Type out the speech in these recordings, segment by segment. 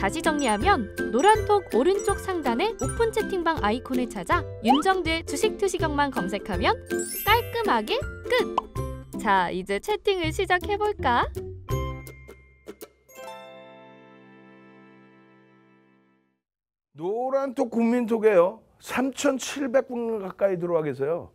다시 정리하면 노란톡 오른쪽 상단의 오픈 채팅방 아이콘을 찾아 윤정두의 주식 투시경만 검색하면 깔끔하게 끝! 자, 이제 채팅을 시작해볼까? 노란톡 국민톡에요. 3,700분 가까이 들어와 계세요.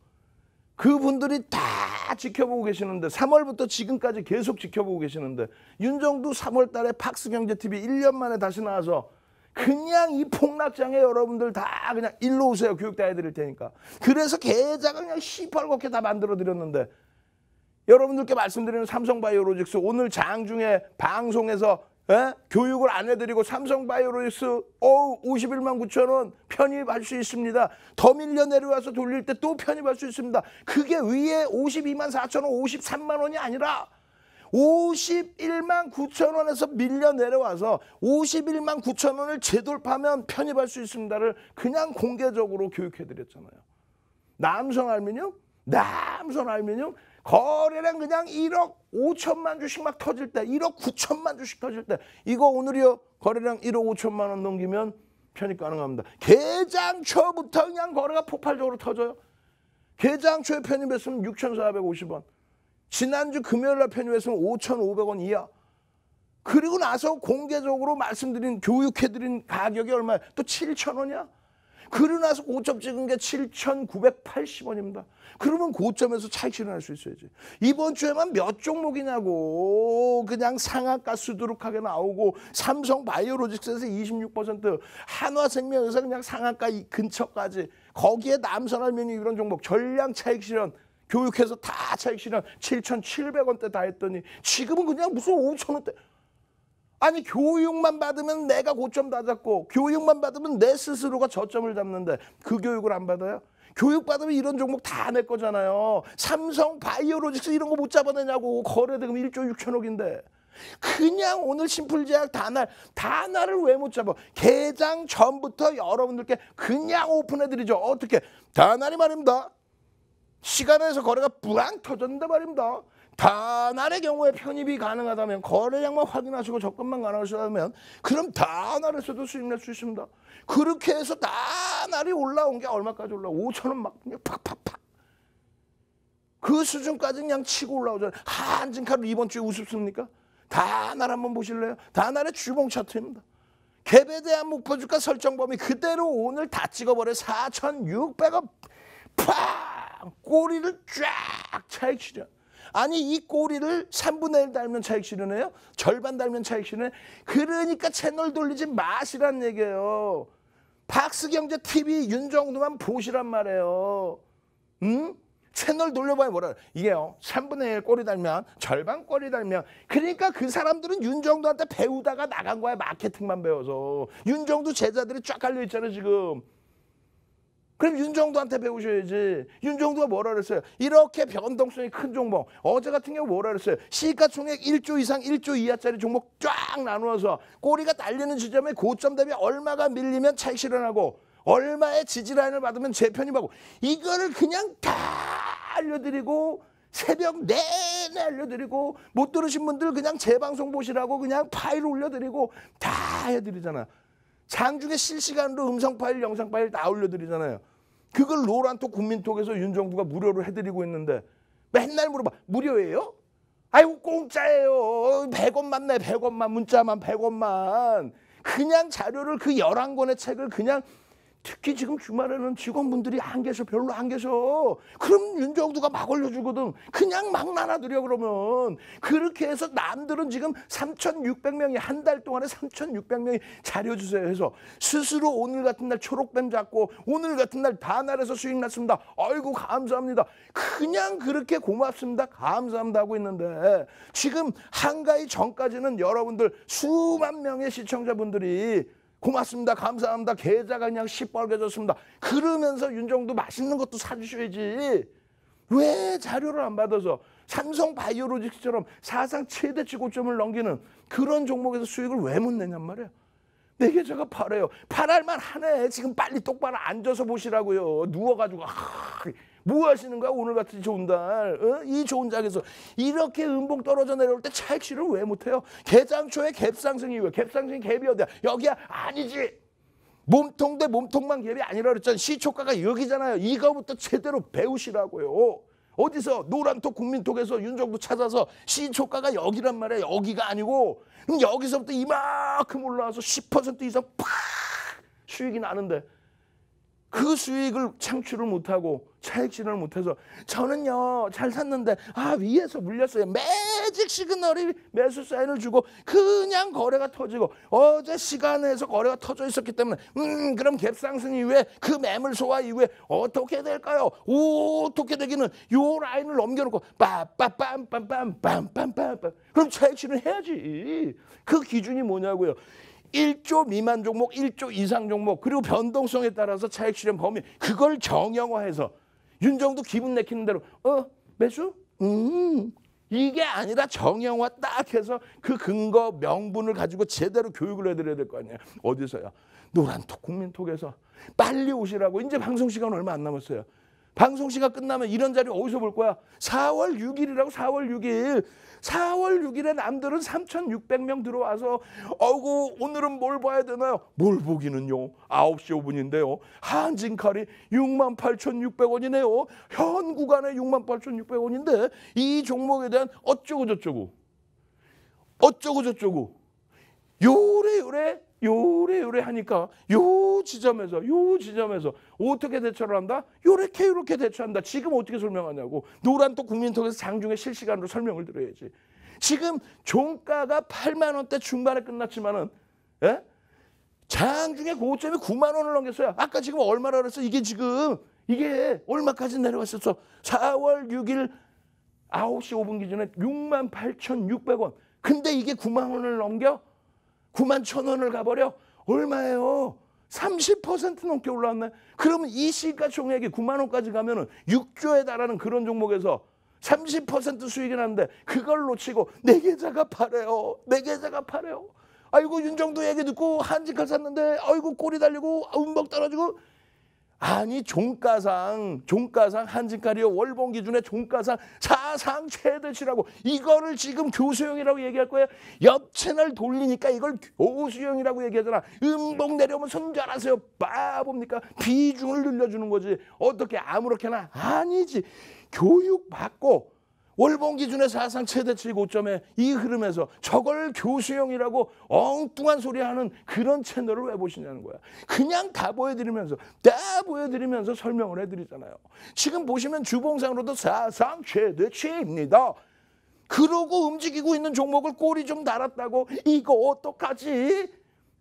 그분들이 다다 지켜보고 계시는데 3월부터 지금까지 계속 지켜보고 계시는데 윤정도 3월 달에 박스경제 t v 1년 만에 다시 나와서 그냥 이 폭락장에 여러분들 다 그냥 일로 오세요. 교육다 해드릴 테니까. 그래서 계좌가 그냥 시뻘겋게 다 만들어드렸는데 여러분들께 말씀드리는 삼성바이오로직스 오늘 장 중에 방송에서 에? 예? 교육을 안 해드리고 삼성바이오로이스 51만 9천 원 편입할 수 있습니다. 더 밀려 내려와서 돌릴 때 또 편입할 수 있습니다. 그게 위에 52만 4천 원, 53만 원이 아니라 51만 9천 원에서 밀려 내려와서 51만 9천 원을 재돌파하면 편입할 수 있습니다를 그냥 공개적으로 교육해드렸잖아요. 남성 알미늄, 남성 알미늄, 거래량 그냥 1억 5천만 주씩 막 터질 때 1억 9천만 주씩 터질 때 이거 오늘이요 거래량 1억 5천만 원 넘기면 편입 가능합니다. 개장초부터 그냥 거래가 폭발적으로 터져요. 개장초에 편입했으면 6,450원 지난주 금요일날 편입했으면 5,500원 이하 그리고 나서 공개적으로 말씀드린 교육해드린 가격이 얼마야 또 7,000원이야 그러 나서 고점 찍은 게 7,980원입니다. 그러면 고점에서 차익 실현할 수 있어야지. 이번 주에만 몇 종목이냐고 그냥 상한가스 두룩하게 나오고 삼성 바이오로직스에서 26% 한화생명에서 그냥 상한가 근처까지 거기에 남산알면이 이런 종목 전량 차익 실현 교육해서 다 차익 실현 7,700원대 다 했더니 지금은 그냥 무슨 5,000원대 아니 교육만 받으면 내가 고점 다잡고 교육만 받으면 내 스스로가 저점을 잡는데 그 교육을 안 받아요? 교육받으면 이런 종목 다 내 거잖아요. 삼성 바이오로직스 이런 거 못 잡아내냐고 거래대금 1조 6천억인데 그냥 오늘 심플제약 다날 다날을 왜 못 잡아? 개장 전부터 여러분들께 그냥 오픈해드리죠. 어떻게? 다날이 말입니다. 시간에서 거래가 불랑 터졌는데 말입니다. 다날의 경우에 편입이 가능하다면 거래량만 확인하시고 접근만 가능하시다면 그럼 다날에서도 수익낼 수 있습니다. 그렇게 해서 다날이 올라온 게 얼마까지 올라? 5천 원막 팍팍팍. 그 수준까지 그냥 치고 올라오잖아요. 한진카로 이번 주에 우습습니까? 다날 한번 보실래요? 다날의 주봉 차트입니다. 갭에 대한 목표주가 설정 범위 그대로 오늘 다 찍어버려 4,600원 팍 꼬리를 쫙 차익 치현 아니 이 꼬리를 3분의 1 달면 차익 실현해요? 절반 달면 차익 실현해? 그러니까 채널 돌리지 마시란 얘기예요. 박스경제 TV 윤정도만 보시란 말이에요. 응? 채널 돌려봐야 뭐라 이게요 3분의 어, 1 꼬리 달면 절반 꼬리 달면 그러니까 그 사람들은 윤정도한테 배우다가 나간 거야 마케팅만 배워서 윤정도 제자들이 쫙 깔려 있잖아 지금 그럼 윤정도한테 배우셔야지. 윤정도가 뭐라 그랬어요? 이렇게 변동성이 큰 종목. 어제 같은 경우 뭐라 그랬어요? 시가총액 1조 이상, 1조 이하짜리 종목 쫙 나누어서 꼬리가 달리는 지점에 고점 대비 얼마가 밀리면 차익 실현하고 얼마의 지지라인을 받으면 재편입하고 이거를 그냥 다 알려드리고 새벽 내내 알려드리고 못 들으신 분들 그냥 재방송 보시라고 그냥 파일 올려드리고 다 해드리잖아. 장중에 실시간으로 음성 파일, 영상 파일 다 올려드리잖아요. 그걸 로란톡 국민톡에서 윤 정부가 무료로 해드리고 있는데 맨날 물어봐 무료예요? 아이고 공짜예요. 100원만 내 100원만 문자만 100원만 그냥 자료를 그1 1 권의 책을 그냥 특히 지금 주말에는 직원분들이 안 계셔 별로 안 계셔 그럼 윤정두가 막 올려주거든 그냥 막 나눠드려 그러면 그렇게 해서 남들은 지금 3,600명이 한 달 동안에 3,600명이 자려주세요 해서 스스로 오늘 같은 날 초록뱀 잡고 오늘 같은 날다알에서 수익 났습니다 아이고 감사합니다 그냥 그렇게 고맙습니다 감사합니다 하고 있는데 지금 한가위 전까지는 여러분들 수만 명의 시청자분들이 고맙습니다. 감사합니다. 계좌가 그냥 시뻘개졌습니다. 그러면서 윤정도 맛있는 것도 사주셔야지. 왜 자료를 안 받아서 삼성 바이오로직스처럼 사상 최대치 고점을 넘기는 그런 종목에서 수익을 왜 못 내냔 말이야. 내 계좌가 팔아요. 팔할만 하네. 지금 빨리 똑바로 앉아서 보시라고요. 누워가지고 아, 뭐 하시는 거야 오늘 같은 좋은 날. 어? 이 좋은 자리에서 이렇게 음봉 떨어져 내려올 때찰익실을왜 못해요? 개장초에 갭상승이 왜? 갭상승이 갭이 어디야? 여기야 아니지. 몸통 대 몸통만 갭이 아니라 그랬잖아 시초가가 여기잖아요. 이거부터 제대로 배우시라고요. 어디서 노란톡 국민톡에서 윤정부 찾아서 시초가가 여기란 말이야. 여기가 아니고 음, 여기서부터 이만큼 올라와서 10% 이상 팍 수익이 나는데 그 수익을 창출을 못하고 차익실현을 못해서 저는요 잘 샀는데 아 위에서 물렸어요 매직 시그널이 매수 사인을 주고 그냥 거래가 터지고 어제 시간에서 거래가 터져 있었기 때문에 음 그럼 갭상승 이후에 그 매물 소화 이후에 어떻게 될까요 어떻게 되기는 요 라인을 넘겨놓고 빠빠빰빰빰빰빰빰빰 그럼 차익실현 해야지 그 기준이 뭐냐고요 1조 미만 종목, 1조 이상 종목, 그리고 변동성에 따라서 차익 실현 범위, 그걸 정형화해서 윤정도 기분 내키는 대로, 어, 매수? 음, 이게 아니라 정형화 딱 해서 그 근거 명분을 가지고 제대로 교육을 해드려야 될 거 아니에요. 어디서요? 노란톡 국민톡에서 빨리 오시라고. 이제 방송 시간 얼마 안 남았어요. 방송 시간 끝나면 이런 자리 어디서 볼 거야? 4월 6일이라고 4월 6일. 4월 6일에 남들은 3,600명 들어와서 어구 오늘은 뭘 봐야 되나요? 뭘 보기는요. 9시 5분인데요. 한진칼이 68,600원이네요. 현 구간에 68,600원인데 이 종목에 대한 어쩌고 저쩌고 어쩌고 저쩌고 요래요래 요래 요래 하니까 요 지점에서 요 지점에서 어떻게 대처를 한다? 요렇게 요렇게 대처한다. 지금 어떻게 설명하냐고. 노란 또 국민통에서 장중에 실시간으로 설명을 드려야지. 지금 종가가 8만 원대 중반에 끝났지만은 예? 장중에 고점이 그 9만 원을 넘겼어요. 아까 지금 얼마라 그랬어? 이게 지금 이게 얼마까지 내려갔었어? 4월 6일 9시 5분 기준에 6만 8,600원. 근데 이게 9만 원을 넘겨? 9만 천 원을 가버려. 얼마예요? 30% 넘게 올라왔네 그러면 이 시가 총액이 9만 원까지 가면은 6조에 달하는 그런 종목에서 30% 수익이 나는데 그걸 놓치고 내 네 계좌가 팔아요. 내 네 계좌가 팔아요. 아이고 윤정도 얘기 듣고 한지칼 샀는데 아이고 꼬리 달리고 음박 아, 떨어지고 아니 종가상 종가상 한진가리오 월봉 기준의 종가상 사상 최대치라고 이거를 지금 교수형이라고 얘기할 거예요 옆 채널 돌리니까 이걸 교수형이라고 얘기하잖아 음봉 내려오면 손절하세요 바보입니까 비중을 늘려주는 거지 어떻게 아무렇게나 아니지 교육받고 월봉 기준의 사상 최대치 고점에 이 흐름에서 저걸 교수형이라고 엉뚱한 소리 하는 그런 채널을 왜 보시냐는 거야. 그냥 다 보여드리면서 다 보여드리면서 설명을 해드리잖아요. 지금 보시면 주봉상으로도 사상 최대치입니다. 그러고 움직이고 있는 종목을 꼬리 좀 달았다고 이거 어떡하지?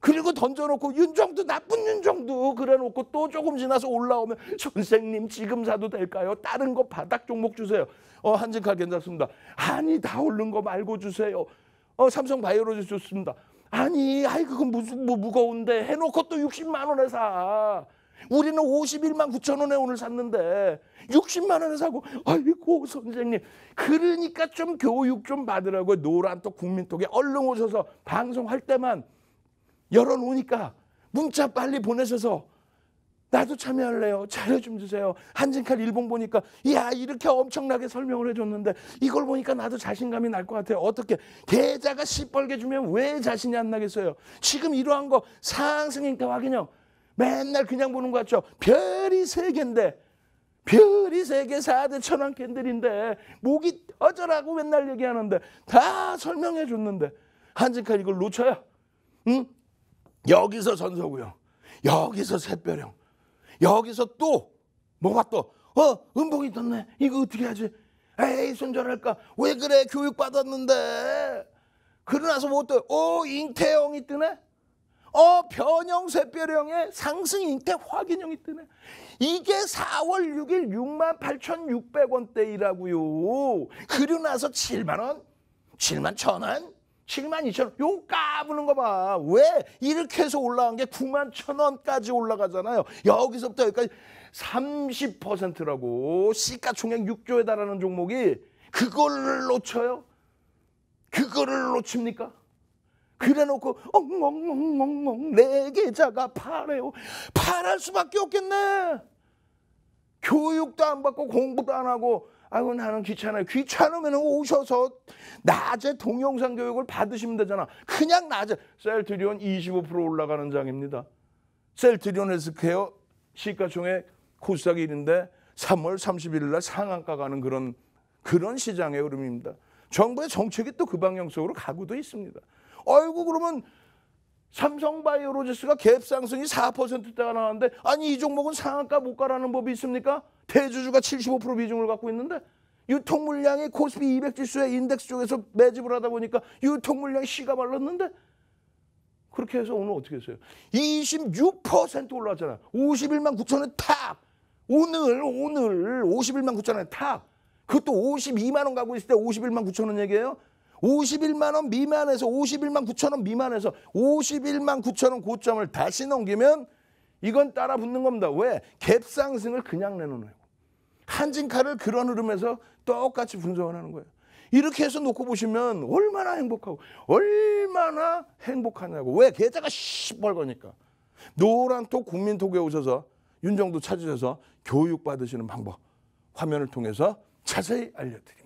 그리고 던져놓고 윤정도 나쁜 윤정도 그래놓고 또 조금 지나서 올라오면 선생님 지금 사도 될까요? 다른 거 바닥 종목 주세요. 어, 한진카 괜찮습니다. 아니, 다 오른 거 말고 주세요. 어, 삼성 바이오로지 좋습니다. 아니, 아이, 그건 무슨, 뭐 무거운데. 해놓고 또 60만 원에 사. 우리는 51만 9천 원에 오늘 샀는데 60만 원에 사고 아이고 선생님 그러니까 좀 교육 좀 받으라고 노란톡 국민톡에 얼른 오셔서 방송할 때만 열어놓으니까 문자 빨리 보내셔서 나도 참여할래요. 자료 좀 주세요. 한진칼 일본 보니까 이야 이렇게 엄청나게 설명을 해줬는데 이걸 보니까 나도 자신감이 날 것 같아요. 어떻게 계좌가 시뻘게 주면 왜 자신이 안 나겠어요? 지금 이러한 거 상승인가 확인형 맨날 그냥 보는 것 같죠. 별이 세 개인데 별이 세개 사대 천왕 캔들인데 목이 어쩌라고 맨날 얘기하는데 다 설명해 줬는데 한진칼 이걸 놓쳐요. 응? 여기서 전서고요 여기서 샛별형. 여기서 또 뭐가 또 어, 은봉이 떴네. 이거 어떻게 하지? 에이, 손절할까? 왜 그래? 교육받았는데. 그러고 나서 뭐 또, 오, 어, 잉태형이 뜨네? 어, 변형, 쇠뼈령에 상승 잉태 확인형이 뜨네. 이게 4월 6일 6 8,600원대이라고요. 그러고 나서 7만 원, 7만 0 원, 7만 2천 원. 요 까부는 거 봐. 왜 이렇게 해서 올라간 게 9만 천 원까지 올라가잖아요. 여기서부터 여기까지 30%라고 시가총액 6조에 달하는 종목이 그걸 놓쳐요? 그거를 놓칩니까? 그래놓고 엉엉엉엉엉 내 네 계좌가 팔아요 팔할 수밖에 없겠네. 교육도 안 받고 공부도 안 하고 아이고 나는 귀찮아요. 귀찮으면 오셔서 낮에 동영상 교육을 받으시면 되잖아. 그냥 낮에 셀트리온 25% 올라가는 장입니다. 셀트리온 헬스케어 시가총액 코스닥 1인데 3월 31일 날 상한가 가는 그런 그런 시장의 흐름입니다. 정부의 정책이 또 그 방향 속으로 가고도 있습니다. 아이고 그러면 삼성바이오로지스가 갭상승이 4%대가 나왔는데 아니 이 종목은 상한가 못 가라는 법이 있습니까? 대주주가 75% 비중을 갖고 있는데 유통 물량이 코스피 200 지수의 인덱스 쪽에서 매집을 하다 보니까 유통 물량이 시가 말랐는데 그렇게 해서 오늘 어떻게 했어요? 26% 올라왔잖아. 요 51만 9천 원 탁. 오늘 오늘 51만 9천 원 탁. 그것도 52만 원 가고 있을 때 51만 9천 원 얘기예요. 51만 원 미만에서 51만 9천 원 미만에서 51만 9천 원 고점을 다시 넘기면 이건 따라 붙는 겁니다. 왜? 갭 상승을 그냥 내놓는 거예요. 한진카를 그런 흐름에서 똑같이 분석을 하는 거예요. 이렇게 해서 놓고 보시면 얼마나 행복하고 얼마나 행복하냐고. 왜? 계좌가 시뻘거니까. 노란톡 국민톡에 오셔서 윤정도 찾으셔서 교육받으시는 방법 화면을 통해서 자세히 알려드립니다.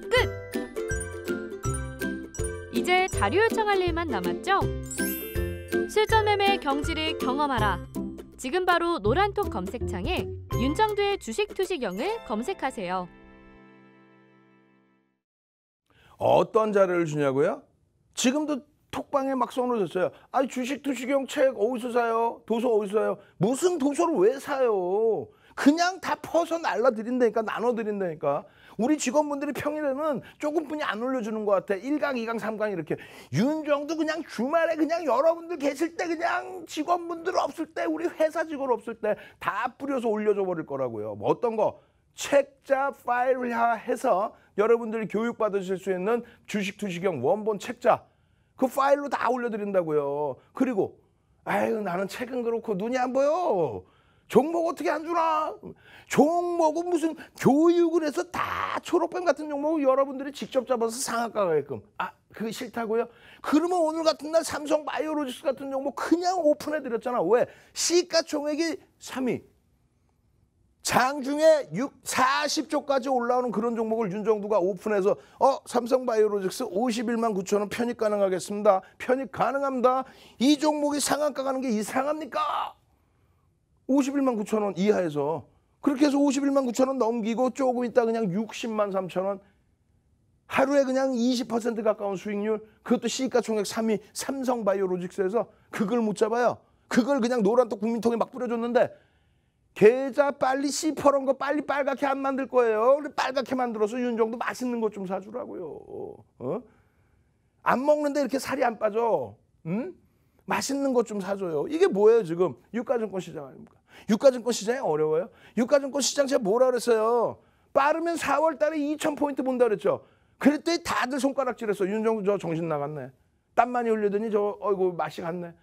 자료 요청할 일만 남았죠? 실전 매매 경지를 경험하라. 지금 바로 노란톡 검색창에 윤정두의 주식 투시경을 검색하세요. 어떤 자료를 주냐고요? 지금도 톡방에 막 써놓으셨어요. 아 주식 투시경 책 어디서 사요? 도서 어디서 사요? 무슨 도서를 왜 사요? 그냥 다 퍼서 날라드린다니까 나눠드린다니까 우리 직원분들이 평일에는 조금뿐이 안 올려주는 것 같아. 1강, 2강, 3강 이렇게. 윤정도 그냥 주말에 그냥 여러분들 계실 때 그냥 직원분들 없을 때 우리 회사 직원 없을 때 다 뿌려서 올려줘 버릴 거라고요. 뭐 어떤 거? 책자 파일을 해서 여러분들이 교육받으실 수 있는 주식 투시경 원본 책자 그 파일로 다 올려드린다고요. 그리고 아유 나는 책은 그렇고 눈이 안 보여. 종목 어떻게 안 주나? 종목은 무슨 교육을 해서 다 초록뱀 같은 종목을 여러분들이 직접 잡아서 상한가 가게끔. 아, 그게 싫다고요? 그러면 오늘 같은 날 삼성 바이오로직스 같은 종목 그냥 오픈해드렸잖아. 왜? 시가총액이 3위. 장중에 6, 40조까지 올라오는 그런 종목을 윤정두가 오픈해서 어 삼성바이오로직스 51만 9천 원 편입 가능하겠습니다. 편입 가능합니다. 이 종목이 상한가 가는 게 이상합니까? 51만 9천 원 이하에서 그렇게 해서 51만 9천 원 넘기고 조금 있다 그냥 60만 3천 원 하루에 그냥 20% 가까운 수익률 그것도 시가총액 3위 삼성바이오로직스에서 그걸 못 잡아요. 그걸 그냥 노란 또 국민통에 막 뿌려줬는데 계좌 빨리 시퍼런 거 빨리 빨갛게 안 만들 거예요. 우리 빨갛게 만들어서 윤정도 맛있는 것 좀 사주라고요. 어? 안 먹는데 이렇게 살이 안 빠져. 응? 맛있는 것 좀 사줘요. 이게 뭐예요 지금 유가증권 시장 아닙니까? 유가증권 시장이 어려워요. 유가증권 시장 제가 뭐라 그랬어요. 빠르면 4월 달에 2,000포인트 본다 그랬죠. 그랬더니 다들 손가락질했어. 윤정수 저 정신 나갔네. 땀 많이 흘리더니 저 어이구 맛이 갔네.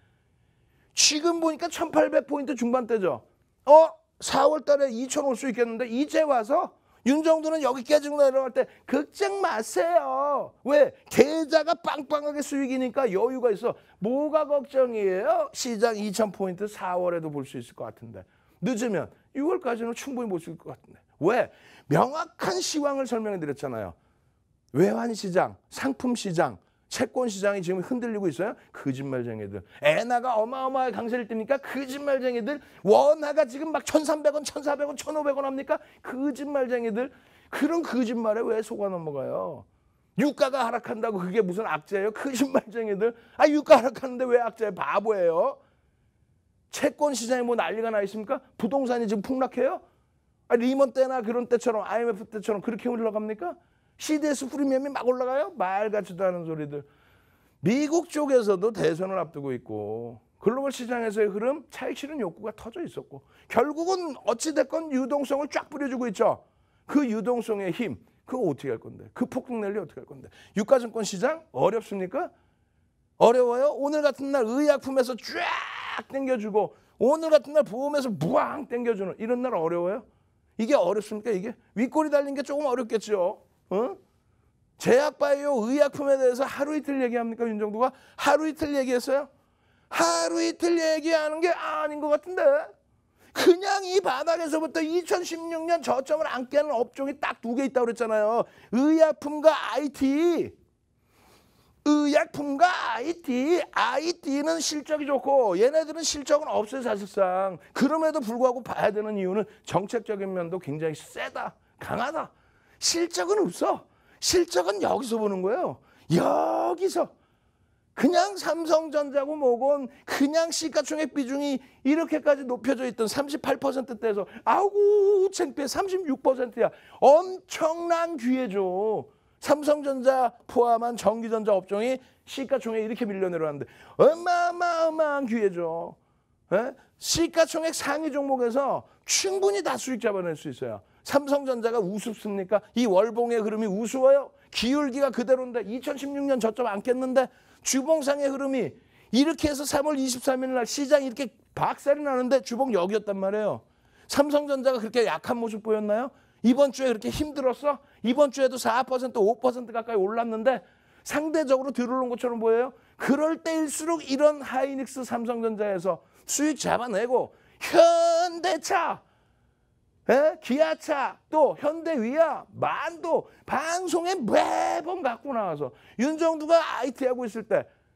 지금 보니까 1,800포인트 중반대죠. 어? 4월 달에 2,000 올 수 있겠는데 이제 와서 윤정도는 여기 깨지고 내려갈 때 걱정 마세요. 왜? 계좌가 빵빵하게 수익이니까 여유가 있어. 뭐가 걱정이에요? 시장 2,000포인트 4월에도 볼 수 있을 것 같은데. 늦으면 6월까지는 충분히 볼 수 있을 것 같은데. 왜? 명확한 시황을 설명해 드렸잖아요. 외환시장, 상품시장, 채권 시장이 지금 흔들리고 있어요. 거짓말쟁이들. 엔나가 어마어마하게 강세를 띠니까 거짓말쟁이들. 원화가 지금 막 1,300원, 1,400원, 1,500원 합니까? 거짓말쟁이들. 그런 거짓말에 왜 속아 넘어가요? 유가가 하락한다고 그게 무슨 악재예요? 거짓말쟁이들. 아, 유가 하락하는데 왜 악재예요? 바보예요. 채권 시장에뭐 난리가 나 있습니까? 부동산이 지금 폭락해요? 아, 리먼 때나 그런 때처럼 IMF 때처럼 그렇게 올라갑니까? CDS 프리미엄이 막 올라가요. 말 같지도 않은 소리들. 미국 쪽에서도 대선을 앞두고 있고 글로벌 시장에서의 흐름, 차익 실은 욕구가 터져 있었고 결국은 어찌 됐건 유동성을 쫙 뿌려주고 있죠. 그 유동성의 힘, 그거 어떻게 할 건데? 그 폭등랠리 어떻게 할 건데? 유가증권 시장 어렵습니까? 어려워요. 오늘 같은 날 의약품에서 쫙 땡겨주고 오늘 같은 날 보험에서 무왕 땡겨주는 이런 날 어려워요. 이게 어렵습니까? 이게 윗골이 달린 게 조금 어렵겠죠. 어? 제약바이오 의약품에 대해서 하루 이틀 얘기합니까 윤정도가 하루 이틀 얘기했어요? 하루 이틀 얘기하는 게 아닌 것 같은데 그냥 이 바닥에서부터 2016년 저점을 안 깨는 업종이 딱 두 개 있다고 그랬잖아요. 의약품과 IT. 의약품과 IT, IT는 실적이 좋고 얘네들은 실적은 없어요 사실상. 그럼에도 불구하고 봐야 되는 이유는 정책적인 면도 굉장히 세다, 강하다. 실적은 없어. 실적은 여기서 보는 거예요. 여기서. 그냥 삼성전자고 뭐건 그냥 시가총액 비중이 이렇게까지 높여져 있던 38%대에서 아우 창피해 36%야. 엄청난 기회죠. 삼성전자 포함한 전기전자 업종이 시가총액 이렇게 밀려내려왔는데 어마어마어마한 기회죠. 에? 예? 시가총액 상위 종목에서 충분히 다 수익 잡아낼 수 있어요. 삼성전자가 우습습니까? 이 월봉의 흐름이 우스워요? 기울기가 그대로인데 2016년 저점 안 깼는데 주봉상의 흐름이 이렇게 해서 3월 23일 날 시장 이렇게 이 박살이 나는데 주봉 여기였단 말이에요. 삼성전자가 그렇게 약한 모습 보였나요? 이번 주에 그렇게 힘들었어? 이번 주에도 4% 5% 가까이 올랐는데 상대적으로 들어오 것처럼 보여요. 그럴 때일수록 이런 하이닉스 삼성전자에서 수익 잡아내고 현대차 에? 기아차 또현대위아 만도 방송에 매번 갖고 나와서 윤정두가 IT 하고 있을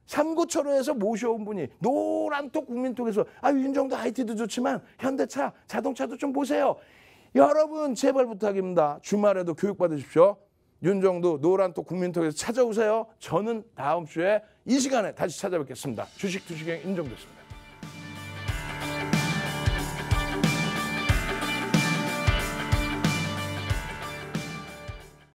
때삼구철로에서 모셔온 분이 노란톡 국민톡에서 아 윤정두 IT도 좋지만 현대차 자동차도 좀 보세요. 여러분 제발 부탁입니다. 주말에도 교육받으십시오. 윤정두 노란톡 국민톡에서 찾아오세요. 저는 다음 주에 이 시간에 다시 찾아뵙겠습니다. 주식 투식경 인정됐습니다.